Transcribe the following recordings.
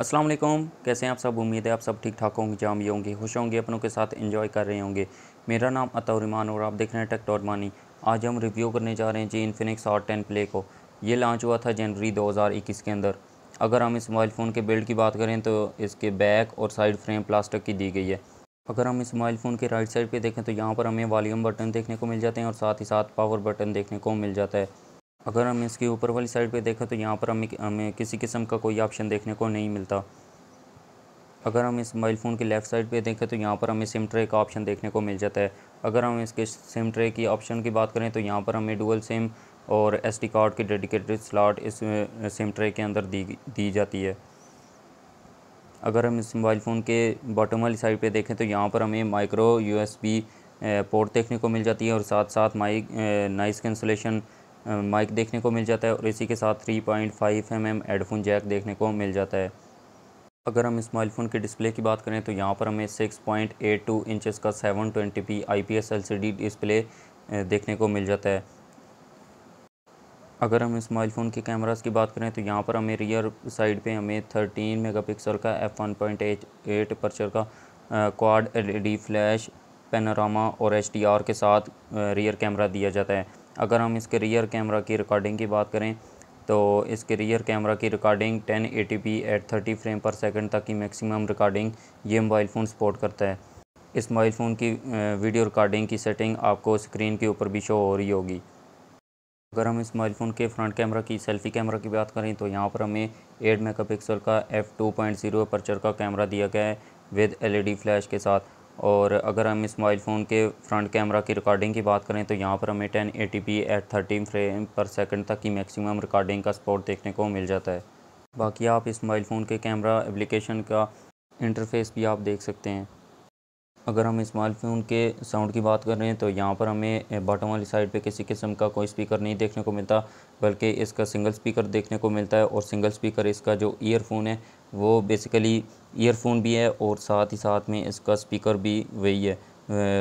असलम कैसे हैं आप सब उम्मीद है आप सब ठीक ठाक होंगे जामिया होंगे खुश होंगे अपनों के साथ एंजॉय कर रहे होंगे मेरा नाम रिमान और आप देख रहे हैं और मानी आज हम रिव्यू करने जा रहे हैं जी इन्फिनिक्स आर टेन प्ले को ये लॉन्च हुआ था जनवरी 2021 के अंदर अगर हम इस मोबाइल फ़ोन के बिल्ड की बात करें तो इसके बैक और साइड फ्रेम प्लास्टिक की दी गई है अगर हम इस मोबाइल फ़ोन के राइट साइड पर देखें तो यहाँ पर हमें वॉल्यूम बटन देखने को मिल जाते हैं और साथ ही साथ पावर बटन देखने को मिल जाता है अगर हम इसके ऊपर वाली साइड पे देखें तो यहाँ पर हमें हमें किसी किस्म का कोई ऑप्शन देखने को नहीं मिलता अगर हम इस मोबाइल फ़ोन की लेफ़्ट साइड पे देखें तो यहाँ पर हमें सिम ट्रे का ऑप्शन देखने को मिल जाता है अगर हम इसके सिम ट्रे की ऑप्शन की बात करें तो यहाँ पर हमें डुअल सिम और एस कार्ड की डेडिकेटेड स्लाट इस सिम ट्रे के अंदर दी दी जाती है अगर हम इस मोबाइल फ़ोन के बॉटम वाली साइड पर देखें तो यहाँ पर हमें माइक्रो यू पोर्ट देखने को मिल जाती है और साथ साथ माइक नाइस कैंसलेशन माइक देखने को मिल जाता है और इसी के साथ 3.5 पॉइंट mm हेडफोन जैक देखने को मिल जाता है अगर हम स्मार्ट फ़ोन के डिस्प्ले की बात करें तो यहाँ पर हमें 6.82 पॉइंट इंचज़ का 720p IPS LCD डिस्प्ले देखने को मिल जाता है अगर हम स्मार्ट फ़ोन के कैमरास की बात करें तो यहाँ पर हमें रियर साइड पे हमें 13 मेगापिक्सल का F one point eight aperture का क्वाड डी फ्लैश पेनारामा और आर के साथ रियर कैमरा दिया जाता है अगर हम इसके रियर कैमरा की रिकॉर्डिंग की बात करें तो इसके रियर कैमरा की रिकॉर्डिंग 1080p एट 30 फ्रेम पर सेकंड तक की मैक्सिमम रिकॉर्डिंग ये मोबाइल फ़ोन सपोर्ट करता है इस मोबाइल फ़ोन की वीडियो रिकॉर्डिंग की सेटिंग आपको स्क्रीन के ऊपर भी शो हो रही होगी अगर हम इस मोबाइल फ़ोन के फ्रंट कैमरा की सेल्फ़ी कैमरा की बात करें तो यहाँ पर हमें 8 मेगापिक्सल का एफ़ टू पॉइंट जीरो का कैमरा दिया गया है विद एलईडी फ्लैश के साथ और अगर हम इस मोबाइल फ़ोन के फ्रंट कैमरा की रिकॉर्डिंग की बात करें तो यहाँ पर हमें ten eighty P at thirteen frame पर सेकंड तक की मैक्सिमम रिकॉर्डिंग का सपोर्ट देखने को मिल जाता है बाकी आप इस मोबाइल फ़ोन के कैमरा एप्लीकेशन का इंटरफेस भी आप देख सकते हैं अगर हम इस मोबाइल फ़ोन के साउंड की बात कर रहे हैं तो यहाँ पर हमें बॉटम वाली साइड पर किसी किस्म का कोई स्पीकर नहीं देखने को मिलता बल्कि इसका सिंगल स्पीकर देखने को मिलता है और सिंगल स्पीकर इसका जो ईयरफोन है वो बेसिकली ईयरफोन भी है और साथ ही साथ में इसका स्पीकर भी वही है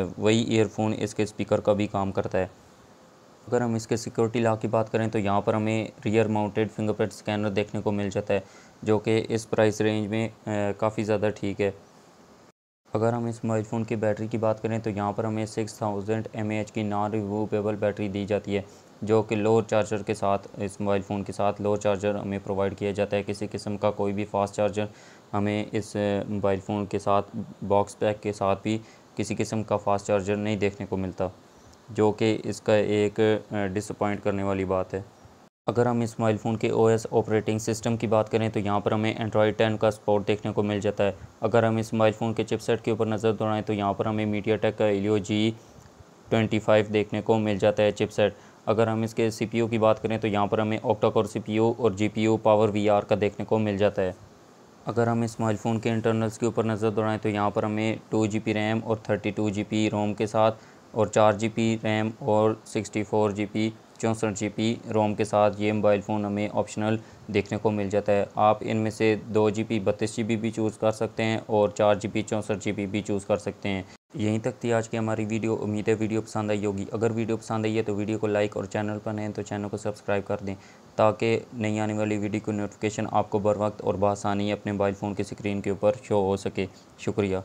वही ईयरफोन इसके स्पीकर का भी काम करता है अगर हम इसके सिक्योरिटी लॉक की बात करें तो यहाँ पर हमें रियर माउंटेड फिंगरप्रिंट स्कैनर देखने को मिल जाता है जो कि इस प्राइस रेंज में काफ़ी ज़्यादा ठीक है अगर हम इस मोबाइल फ़ोन की बैटरी की बात करें तो यहाँ पर हमें सिक्स थाउजेंड एम एच की नॉन रिमूवेबल बैटरी दी जाती है जो कि लो चार्जर के साथ इस मोबाइल फ़ोन के साथ लो चार्जर हमें प्रोवाइड किया जाता है किसी किस्म का कोई भी फास्ट चार्जर हमें इस मोबाइल फ़ोन के साथ बॉक्स पैक के साथ भी किसी किस्म का फास्ट चार्जर नहीं देखने को मिलता जो कि इसका एक डिसअपॉइंट करने वाली बात है अगर हम इस मोबाइल फ़ोन के ओएस ऑपरेटिंग सिस्टम की बात करें तो यहाँ पर हमें एंड्रॉयड 10 का सपोर्ट देखने को मिल जाता है अगर हम इस मोबाइल फ़ोन के चिपसेट के ऊपर नज़र दौड़ाएँ तो यहाँ पर हमें मीडिया टेक का एलियो जी ट्वेंटी फाइव देखने को मिल जाता है चिपसेट अगर हम इसके सी पी की बात करें तो यहाँ पर हमें ऑक्टा कोर सी पी और G P power V R का देखने को मिल जाता है अगर हम इस मोबाइल फ़ोन के इंटरनल्स के ऊपर नज़र दौड़ाएँ तो यहाँ पर हमें टू जी पी रैम और thirty two G B ROM के साथ और चार जी पी रैम और सिक्सटी फोर जी चौंसठ जी रोम के साथ ये मोबाइल फ़ोन हमें ऑप्शनल देखने को मिल जाता है आप इनमें से दो जी पी बत्तीस जी बी भी चूज़ कर सकते हैं और चार जी पी चौंसठ जी बी भी चूज़ कर सकते हैं यहीं तक थी आज की हमारी वीडियो उम्मीद है वीडियो पसंद आई होगी अगर वीडियो पसंद आई है तो वीडियो को लाइक और चैनल पर नए तो चैनल को सब्सक्राइब कर दें ताकि नई आने वाली वीडियो की नोटिफिकेशन आपको बर वक्त और बसानी अपने मोबाइल फ़ोन की स्क्रीन के ऊपर शो हो सके शुक्रिया